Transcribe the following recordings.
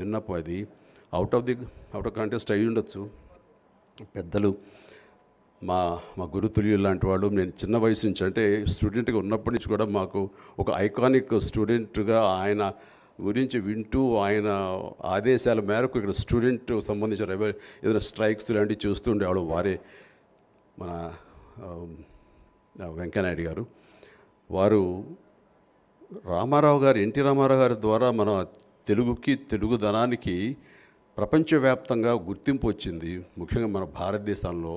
విన్నప్పు అది out of the out of contest అయి ఉండొచ్చు పెద్దలు మా మా గురుతుల్యులు లాంటి వాళ్ళు నేను చిన్న వయసు నుంచి అంటే స్టూడెంట్గా ఉన్నప్పటి నుంచి కూడా మాకు ఒక ఐకానిక్ స్టూడెంట్గా ఆయన గురించి వింటూ ఆయన ఆదేశాల మేరకు ఇక్కడ స్టూడెంట్ సంబంధించిన ఏదైనా స్ట్రైక్స్ లాంటివి చూస్తూ ఉండేవాళ్ళు వారే మన వెంకయ్యనాయుడు గారు వారు రామారావు గారు ఎన్టీ రామారావు గారి ద్వారా మన తెలుగుకి తెలుగుదనానికి ప్రపంచవ్యాప్తంగా గుర్తింపు వచ్చింది ముఖ్యంగా మన భారతదేశంలో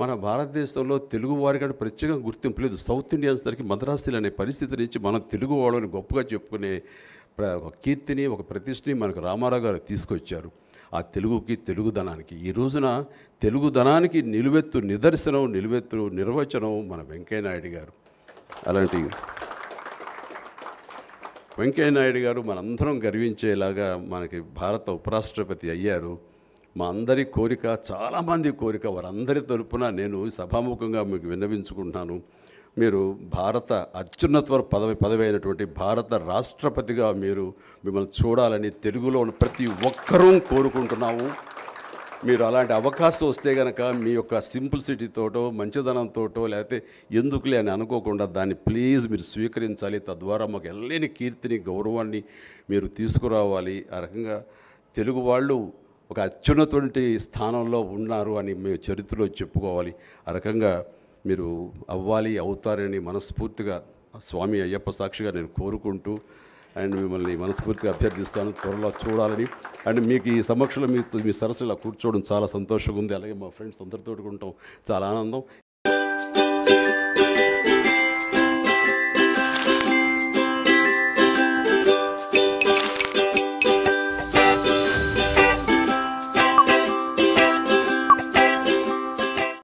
మన భారతదేశంలో తెలుగు వారికంటే ప్రత్యేకంగా గుర్తింపు లేదు సౌత్ ఇండియన్స్ దగ్గరికి మద్రాసులు అనే పరిస్థితి నుంచి మనం తెలుగు వాళ్ళని గొప్పగా చెప్పుకునే ఒక కీర్తిని ఒక ప్రతిష్ఠని మనకు రామారావు గారు తీసుకొచ్చారు ఆ తెలుగుకి తెలుగుదనానికి ఈ రోజున తెలుగుదనానికి నిలువెత్తు నిదర్శనం నిలువెత్తు నిర్వచనం మన వెంకయ్యనాయుడు గారు అలాంటివి వెంకయ్యనాయుడు గారు మనందరం గర్వించేలాగా మనకి భారత ఉపరాష్ట్రపతి అయ్యారు మా అందరి కోరిక చాలామంది కోరిక వారందరి తరపున నేను సభాముఖంగా మీకు విన్నవించుకుంటున్నాను మీరు భారత అత్యున్నత పదవి పదవి అయినటువంటి భారత రాష్ట్రపతిగా మీరు మిమ్మల్ని చూడాలని తెలుగులో ప్రతి ఒక్కరూ కోరుకుంటున్నాము మీరు అలాంటి అవకాశం వస్తే కనుక మీ యొక్క సింపుల్సిటీతోటో మంచిదనంతోటో లేకపోతే ఎందుకులే అని అనుకోకుండా దాన్ని ప్లీజ్ మీరు స్వీకరించాలి తద్వారా మాకు ఎల్లేని కీర్తిని గౌరవాన్ని మీరు తీసుకురావాలి ఆ రకంగా తెలుగు వాళ్ళు ఒక అత్యున్నటువంటి స్థానంలో ఉన్నారు అని మేము చరిత్రలో చెప్పుకోవాలి ఆ రకంగా మీరు అవ్వాలి అవుతారని మనస్ఫూర్తిగా స్వామి అయ్యప్ప సాక్షిగా నేను కోరుకుంటూ అండ్ మిమ్మల్ని మనస్ఫూర్తిగా అభ్యర్థిస్తాను త్వరలో చూడాలని అండ్ మీకు ఈ సమక్షంలో మీ మీ సరస్సులో కూర్చోవడం చాలా సంతోషంగా ఉంది అలాగే మా ఫ్రెండ్స్ అందరితో ఉంటాం చాలా ఆనందం